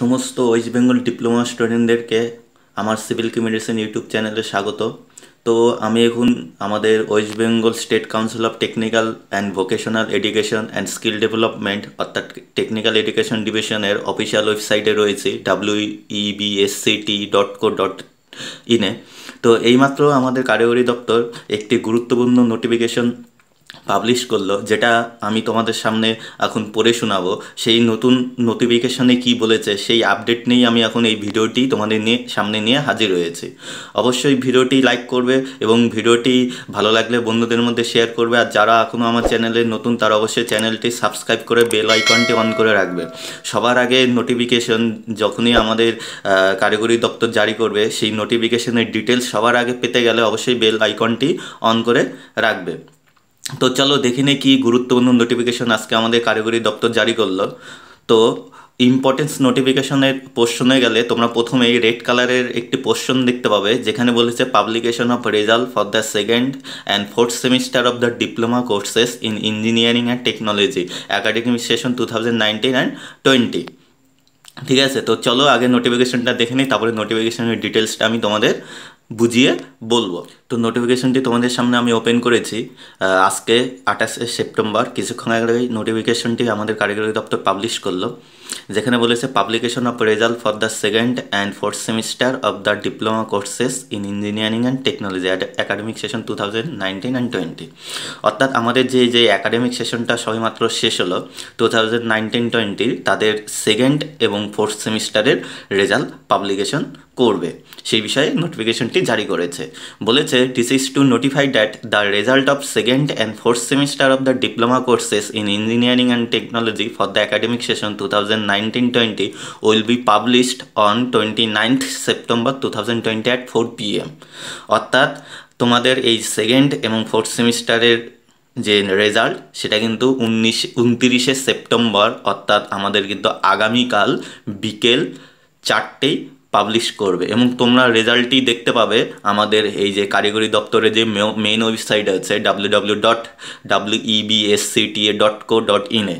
সমস্ত West Bengal diploma স্টুডেন্টদেরকে আমার সিভিল মেডিসিন ইউটিউব চ্যানেলে স্বাগত তো আমি এখন আমাদের West Bengal State Council of Technical and Vocational Education and Skill Development অর্থাৎ টেকনিক্যাল এডুকেশন ডিভিশনের অফিসিয়াল ওয়েবসাইটে রয়েছে W EBSCT dot co dot ইনে তো এইমাত্র আমাদের কারিগরি দপ্তর একটি গুরুত্বপূর্ণ নোটিফিকেশন পাবলিশ করলো যেটা আমি তোমাদের সামনে এখন পড়ে শোনাবো সেই নতুন নোটিফিকেশানে কি বলেছে সেই আপডেট নিয়েই আমি এখন এই ভিডিওটি তোমাদের নিয়ে সামনে নিয়ে হাজির হয়েছি অবশ্যই ভিডিওটি লাইক করবে এবং ভিডিওটি ভালো লাগলে বন্ধুদের মধ্যে শেয়ার করবে আর যারা এখনও আমার চ্যানেলে নতুন তারা অবশ্যই চ্যানেলটি সাবস্ক্রাইব করে বেল আইকনটি অন করে রাখবে সবার আগে নোটিফিকেশন যখনই আমাদের কারিগরি দপ্তর জারি করবে সেই নোটিফিকেশনের ডিটেলস সবার আগে পেতে গেলে অবশ্যই বেল আইকনটি অন করে রাখবে তো চলো দেখে নেই কি গুরুত্বপূর্ণ নোটিফিকেশন আজকে আমাদের কারিগরি দপ্তর জারি করলো তো ইম্পর্টেন্স নোটিফিকেশনের পোশনে গেলে তোমরা প্রথমেই রেড কালারের একটি পোশন দেখতে পাবে যেখানে বলেছে publication of result for the second and fourth semester of the diploma courses in engineering and technology academic session two thousand nineteen and twenty ঠিক আছে তো চলো আগে নোটিফিকেশনটা দেখে নিই তারপরে নোটিফিকেশনের ডিটেলসটা আমি তোমাদের বুঝিয়ে বলবো তো নোটিফিকেশনটি তোমাদের সামনে আমি ওপেন করেছি আজকে আঠাশে সেপ্টেম্বর কিছুক্ষণ আগে নোটিফিকেশনটি আমাদের কারিগরি দপ্তর পাবলিশ করলো যেখানে বলেছে publication of result for the second and fourth semester of the diploma courses in engineering and technology academic session two thousand nineteen and twenty অর্থাৎ আমাদের যে যে একাডেমিক সেশনটা সবেমাত্র শেষ হলো টু থাউজেন্ড নাইনটিন টোয়েন্টি তাদের সেকেন্ড এবং ফোর্থ সেমিস্টারের রেজাল্ট পাবলিকেশন করবে সেই বিষয়ে নোটিফিকেশনটি জারি করেছে বলেছে this is to notify that the result of second and fourth semester of the diploma courses in engineering and technology for the academic session two thousand 2019-20 will be published on 29th September 2020 at 4 pm অর্থাৎ তোমাদের এই second এবং fourth সেমিস্টারের যে result সেটা কিন্তু উনিশ উনতিরিশে September অর্থাৎ আমাদের কিন্তু আগামীকাল বিকেল চারটেই পাবলিশ করবে এবং তোমরা রেজাল্টটি দেখতে পাবে আমাদের এই যে কারিগরি দপ্তরের যে মেন ওয়েবসাইট আছে W W dot W EBSCTA dot co dot ইনে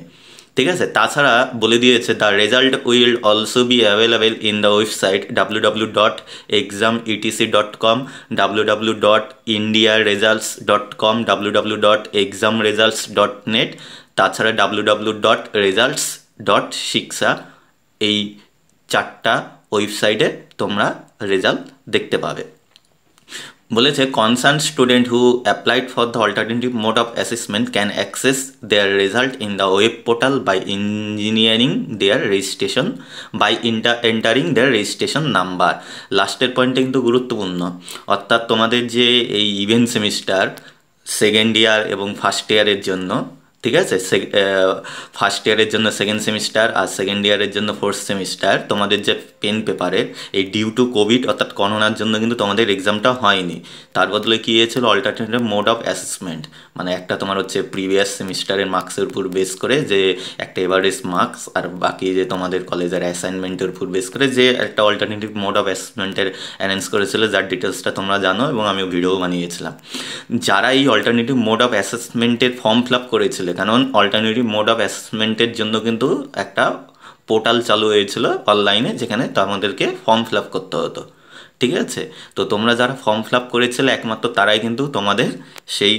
ঠিক আছে তাছাড়া বলে দিয়েছে the result will also be available in the website W W dot exam ETC dot com W W dot India results dot com W W dot exam results dot net তাছাড়া W W dot results dot Shiksha এই চারটা ওয়েবসাইটে তোমরা result দেখতে পাবে বলেছে concern student who applied for the alternative mode of assessment can access their result in the web portal by engineering their registration by inter entering their registration number লাস্টের পয়েন্টটা কিন্তু গুরুত্বপূর্ণ অর্থাৎ তোমাদের যে এই ইভেন্ট সেমিস্টার সেকেন্ড ইয়ার এবং first ইয়ারের জন্য ঠিক আছে ফার্স্ট ইয়ারের জন্য সেকেন্ড সেমিস্টার আর সেকেন্ড ইয়ারের জন্য ফোর্থ সেমিস্টার তোমাদের যে পেন পেপারের এই ডিউ টু কোভিড অর্থাৎ করোনার জন্য কিন্তু তোমাদের এক্সামটা হয়নি তার বদলে কী হয়েছিল অল্টারনেটিভ মোড অফ অ্যাসেসমেন্ট মানে একটা তোমার হচ্ছে প্রিভিয়াস সেমিস্টারের মার্কসের উপর বেস করে যে একটা এভারেজ মার্কস আর বাকি যে তোমাদের কলেজের অ্যাসাইনমেন্টের উপর বেস করে যে একটা অল্টারনেটিভ মোড অফ অ্যাসেসমেন্টের অ্যানাউন্স করেছিল যার ডিটেলসটা তোমরা জানো এবং আমিও ভিডিও বানিয়েছিলাম যারা এই অল্টারনেটিভ মোড অফ অ্যাসেসমেন্টের ফর্ম ফিল আপ করেছিল কারণ অল্টারনেটিভ মোড অফ অ্যাসেসমেন্টের জন্য কিন্তু একটা পোর্টাল চালু হয়েছিল অনলাইনে যেখানে আমাদেরকে ফর্ম ফিল করতে হতো ঠিক আছে তো তোমরা যারা ফর্ম ফিল আপ করেছিলে একমাত্র তারাই কিন্তু তোমাদের সেই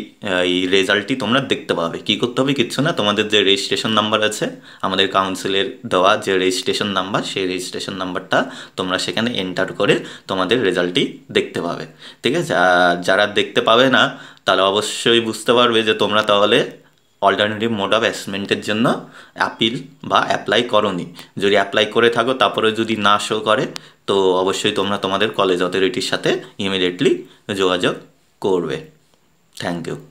এই রেজাল্টটি তোমরা দেখতে পাবে কি করতে হবে কিচ্ছু না তোমাদের যে রেজিস্ট্রেশন নাম্বার আছে আমাদের কাউন্সিলের দেওয়া যে রেজিস্ট্রেশন নাম্বার সেই রেজিস্ট্রেশন নাম্বারটা তোমরা সেখানে এন্টার করে তোমাদের রেজাল্টটি দেখতে পাবে ঠিক আছে আর যারা দেখতে পাবে না তাহলে অবশ্যই বুঝতে পারবে যে তোমরা তাহলে অল্টারনেটিভ মোড অফ অ্যাসেসমেন্টের জন্য অ্যাপিল বা অ্যাপ্লাই করনি যদি অ্যাপ্লাই করে থাকো তারপরে যদি না শো করে তো অবশ্যই তোমরা তোমাদের কলেজ অথরিটির সাথে ইমিডিয়েটলি যোগাযোগ করবে থ্যাংক ইউ